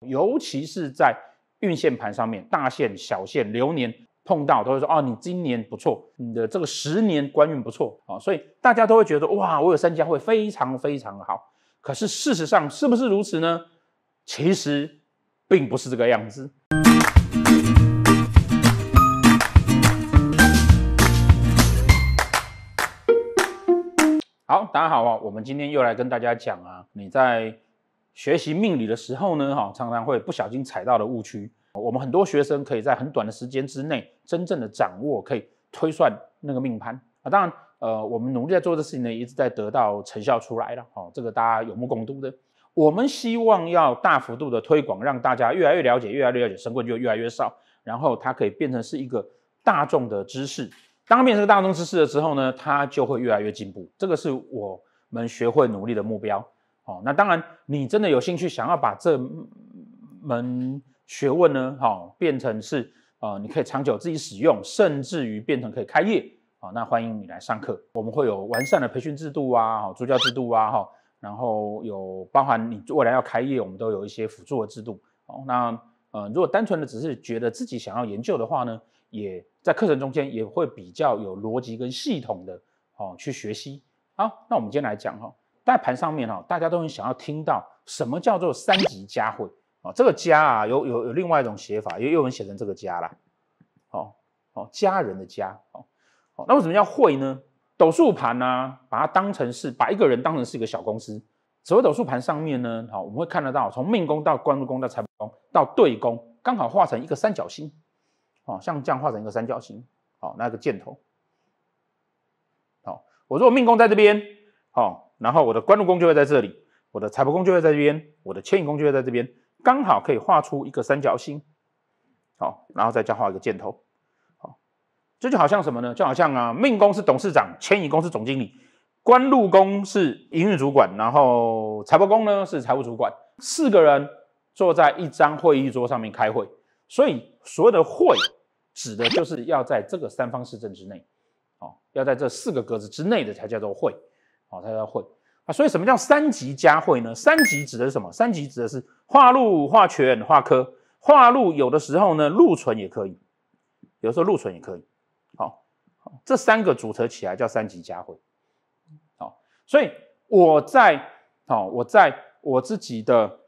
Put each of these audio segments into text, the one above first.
尤其是在运线盘上面，大线、小线、流年碰到，都会说：“哦，你今年不错，你的这个十年官运不错啊。”所以大家都会觉得：“哇，我有三家会非常非常好。”可是事实上是不是如此呢？其实并不是这个样子。好，大家好啊，我们今天又来跟大家讲啊，你在。学习命理的时候呢，哈，常常会不小心踩到的误区。我们很多学生可以在很短的时间之内，真正的掌握，可以推算那个命盘啊。当然，呃，我们努力在做的事情呢，一直在得到成效出来了。哦，这个大家有目共睹的。我们希望要大幅度的推广，让大家越来越了解，越来越了解神棍就越来越少，然后它可以变成是一个大众的知识。当变成大众知识的时候呢，它就会越来越进步。这个是我们学会努力的目标。哦，那当然，你真的有兴趣想要把这门学问呢，哈，变成是呃，你可以长久自己使用，甚至于变成可以开业，啊，那欢迎你来上课，我们会有完善的培训制度啊，哈，助教制度啊，哈，然后有包含你未来要开业，我们都有一些辅助的制度。哦，那呃，如果单纯的只是觉得自己想要研究的话呢，也在课程中间也会比较有逻辑跟系统的哦去学习。好，那我们今天来讲哈。在盘上面哈，大家都很想要听到什么叫做三级家会啊？这个家啊，有有有另外一种写法，也有人写成这个家啦。哦哦，家人的家，哦哦，那为什么叫会呢？斗数盘呢，把它当成是把一个人当成是一个小公司。所谓斗数盘上面呢，好，我们会看得到，从命宫到官禄宫到财帛宫到对宫，刚好画成一个三角形。哦，像这样画成一个三角形，好，那个箭头。好，我说命宫在这边，好。然后我的关禄宫就会在这里，我的财帛宫就会在这边，我的迁移宫就会在这边，刚好可以画出一个三角形。好，然后再加画一个箭头。好，这就好像什么呢？就好像啊，命宫是董事长，迁移宫是总经理，官禄宫是营运主管，然后财帛宫呢是财务主管，四个人坐在一张会议桌上面开会。所以所有的会指的就是要在这个三方四正之内，哦，要在这四个格子之内的才叫做会，哦，才叫会。啊，所以什么叫三级加会呢？三级指的是什么？三级指的是化禄、化权、化科。化禄有的时候呢，禄存也可以；有的时候禄存也可以。好，这三个组合起来叫三级加会。好，所以我在好，我在我自己的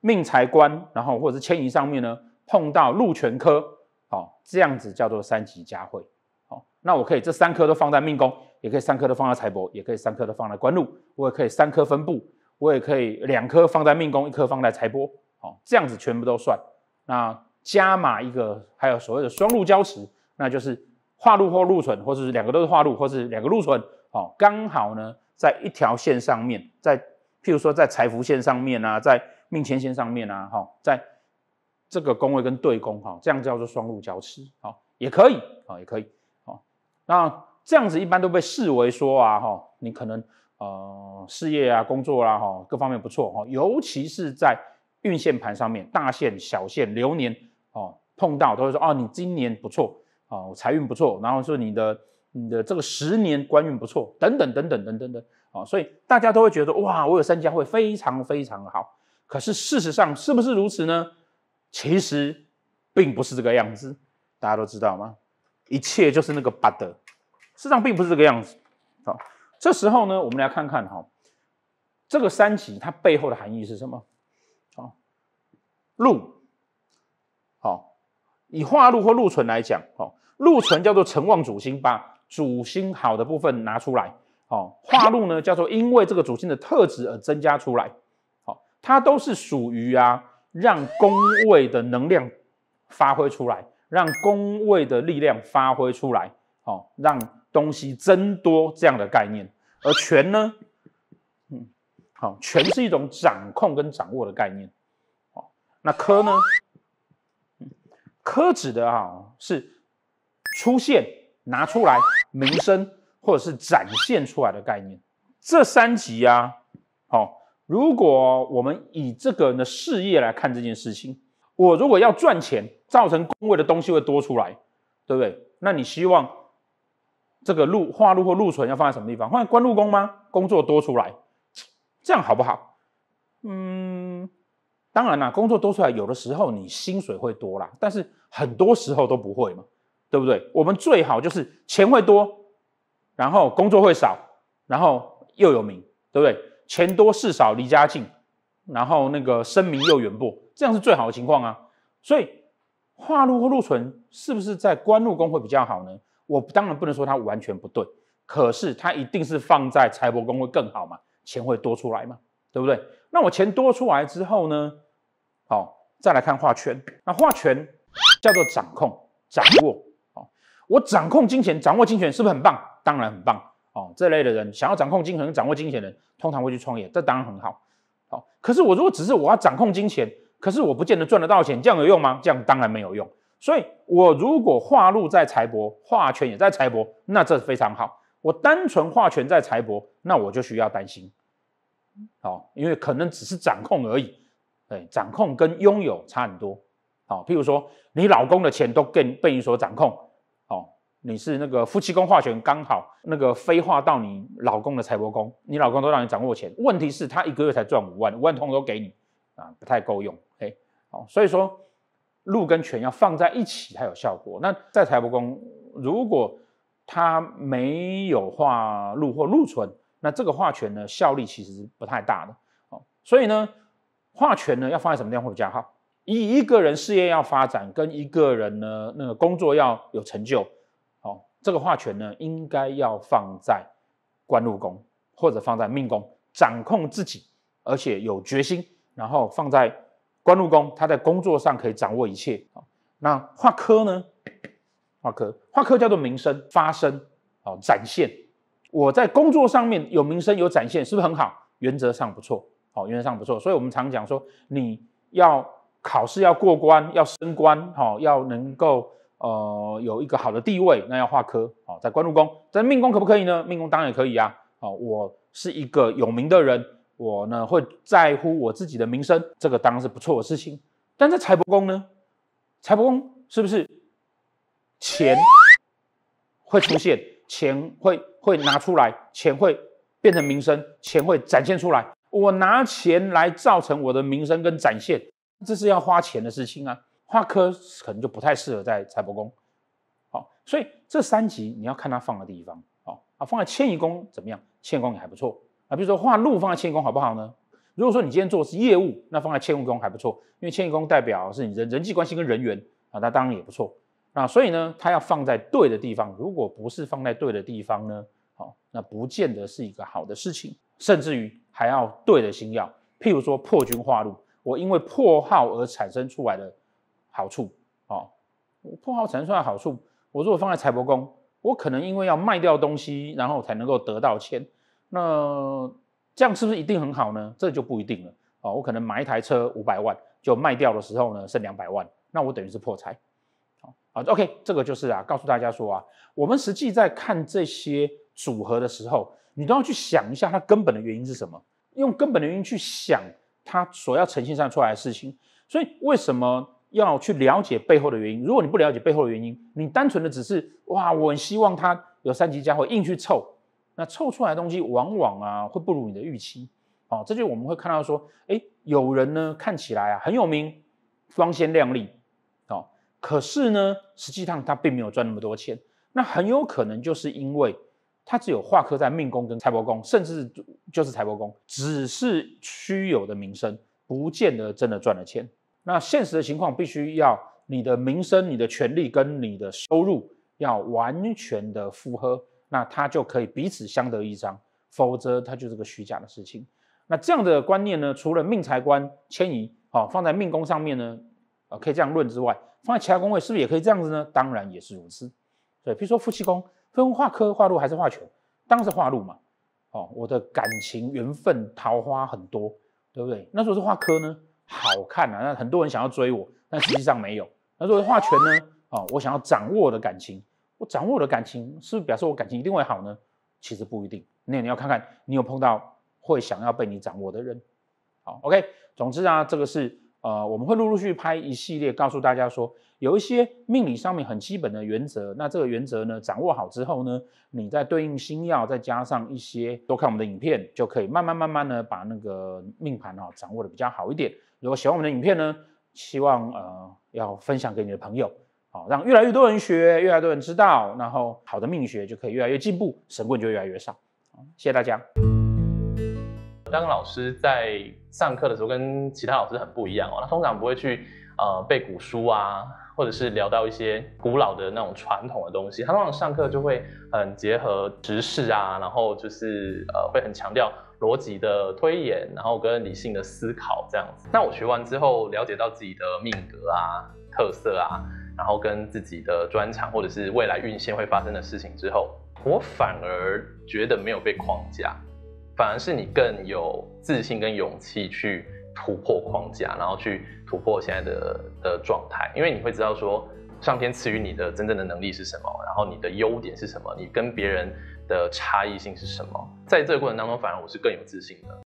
命财官，然后或者是迁移上面呢，碰到禄权科，好，这样子叫做三级加会。好，那我可以这三科都放在命宫。也可以三颗都放在财帛，也可以三颗都放在官禄，我也可以三颗分布，我也可以两颗放在命宫，一颗放在财帛，好，这样子全部都算。那加码一个，还有所谓的双禄交持，那就是化禄或禄存，或是两个都是化禄，或是两个禄存，好，刚好呢在一条线上面，在譬如说在财福线上面啊，在命迁线上面啊，哈，在这个宫位跟对宫，哈，这样叫做双禄交持，好，也可以，啊，也可以，好，那。这样子一般都被视为说啊，哈，你可能呃事业啊工作啊，哈，各方面不错，哈，尤其是在运线盘上面，大线、小线、流年哦，碰到都会说哦，你今年不错啊，我财运不错，然后说你的你的这个十年官运不错，等等等等等等等啊，所以大家都会觉得哇，我有三家会非常非常好。可是事实上是不是如此呢？其实并不是这个样子，大家都知道吗？一切就是那个 but。事实上并不是这个样子。好，这时候呢，我们来看看哈，这个三级它背后的含义是什么？好，禄，好，以化禄或禄存来讲，好，禄存叫做成旺主星，把主星好的部分拿出来。哦，化禄呢叫做因为这个主星的特质而增加出来。好，它都是属于啊，让宫位的能量发挥出来，让宫位的力量发挥出来。好，让。东西增多这样的概念，而权呢，嗯，好，权是一种掌控跟掌握的概念，好，那科呢，科指的啊是出现拿出来名声或者是展现出来的概念。这三级啊，好，如果我们以这个人的事业来看这件事情，我如果要赚钱，造成工位的东西会多出来，对不对？那你希望。这个禄化入或入存要放在什么地方？放在官禄宫吗？工作多出来，这样好不好？嗯，当然啦，工作多出来，有的时候你薪水会多啦，但是很多时候都不会嘛，对不对？我们最好就是钱会多，然后工作会少，然后又有名，对不对？钱多事少，离家近，然后那个声名又远播，这样是最好的情况啊。所以化入或入存是不是在官禄宫会比较好呢？我当然不能说它完全不对，可是它一定是放在财帛宫会更好嘛？钱会多出来嘛，对不对？那我钱多出来之后呢？好，再来看画圈。那画圈叫做掌控、掌握。好，我掌控金钱、掌握金钱，是不是很棒？当然很棒。哦，这类的人想要掌控金钱、掌握金钱，人通常会去创业，这当然很好。好，可是我如果只是我要掌控金钱，可是我不见得赚得到钱，这样有用吗？这样当然没有用。所以我如果化禄在财帛，化权也在财帛，那这是非常好。我单纯化权在财帛，那我就需要担心，好，因为可能只是掌控而已。哎，掌控跟拥有差很多。好，譬如说你老公的钱都给被你所掌控，哦，你是那个夫妻宫化权刚好那个飞化到你老公的财帛宫，你老公都让你掌握钱。问题是他一个月才赚五万，五万通通都给你啊，不太够用。哎，好，所以说。禄跟权要放在一起才有效果。那在财帛宫，如果他没有化禄或禄存，那这个化权呢，效力其实不太大的。哦，所以呢，化权呢要放在什么地方会有加号？以一个人事业要发展，跟一个人呢那个工作要有成就，哦，这个化权呢应该要放在官禄宫或者放在命宫，掌控自己，而且有决心，然后放在。官禄宫，他在工作上可以掌握一切。那化科呢？化科，化科叫做名声、发声，哦，展现。我在工作上面有名声、有展现，是不是很好？原则上不错。好，原则上不错。所以，我们常讲说，你要考试要过关，要升官，哦，要能够呃有一个好的地位，那要化科。好，在官禄宫，在命宫可不可以呢？命宫当然也可以啊。啊，我是一个有名的人。我呢会在乎我自己的名声，这个当然是不错的事情。但在财帛宫呢，财帛宫是不是钱会出现？钱会会拿出来，钱会变成名声，钱会展现出来。我拿钱来造成我的名声跟展现，这是要花钱的事情啊。花科可能就不太适合在财帛宫。好，所以这三级你要看它放的地方。好，啊，放在迁移宫怎么样？迁移宫也还不错。啊，比如说画禄放在迁移宫好不好呢？如果说你今天做的是业务，那放在迁移宫还不错，因为迁移宫代表是你人人际关系跟人缘啊，那当然也不错。啊，所以呢，它要放在对的地方。如果不是放在对的地方呢，好，那不见得是一个好的事情，甚至于还要对的星曜。譬如说破军化禄，我因为破耗而产生出来的好处，好，破耗产生出来好处，我如果放在财帛宫，我可能因为要卖掉东西，然后才能够得到钱。那这样是不是一定很好呢？这就不一定了啊！我可能买一台车五百万，就卖掉的时候呢，剩两百万，那我等于是破财。好，好，OK，这个就是啊，告诉大家说啊，我们实际在看这些组合的时候，你都要去想一下它根本的原因是什么，用根本的原因去想它所要呈现上出来的事情。所以为什么要去了解背后的原因？如果你不了解背后的原因，你单纯的只是哇，我希望它有三级加伙硬去凑。那凑出来东西，往往啊会不如你的预期，哦，这就我们会看到说，哎，有人呢看起来啊很有名，光鲜亮丽，哦，可是呢，实际上他并没有赚那么多钱，那很有可能就是因为他只有画科在命宫跟财帛宫，甚至就是财帛宫，只是虚有的名声，不见得真的赚了钱。那现实的情况，必须要你的名声、你的权利跟你的收入要完全的符合。那它就可以彼此相得益彰，否则它就是个虚假的事情。那这样的观念呢，除了命财官迁移，哦，放在命宫上面呢，呃，可以这样论之外，放在其他宫位是不是也可以这样子呢？当然也是如此。对，比如说夫妻宫，分化科、化禄还是化权？当然是化禄嘛。哦，我的感情缘分桃花很多，对不对？那如果是化科呢，好看啊，那很多人想要追我，但实际上没有。那如果是化权呢，哦，我想要掌握我的感情。掌握我的感情，是不是表示我感情一定会好呢？其实不一定。那你要看看，你有碰到会想要被你掌握的人。好，OK。总之啊，这个是呃，我们会陆陆续拍一系列，告诉大家说，有一些命理上面很基本的原则。那这个原则呢，掌握好之后呢，你再对应星耀，再加上一些多看我们的影片，就可以慢慢慢慢呢，把那个命盘哦掌握的比较好一点。如果喜欢我们的影片呢，希望呃要分享给你的朋友。好，让越来越多人学，越来越多人知道，然后好的命学就可以越来越进步，神棍就越来越少。谢谢大家。当老师在上课的时候跟其他老师很不一样哦，他通常不会去呃背古书啊，或者是聊到一些古老的那种传统的东西，他通常上课就会很结合知识啊，然后就是呃会很强调逻辑的推演，然后跟理性的思考这样子。那我学完之后了解到自己的命格啊、特色啊。然后跟自己的专长，或者是未来运线会发生的事情之后，我反而觉得没有被框架，反而是你更有自信跟勇气去突破框架，然后去突破现在的的状态。因为你会知道说，上天赐予你的真正的能力是什么，然后你的优点是什么，你跟别人的差异性是什么。在这个过程当中，反而我是更有自信的。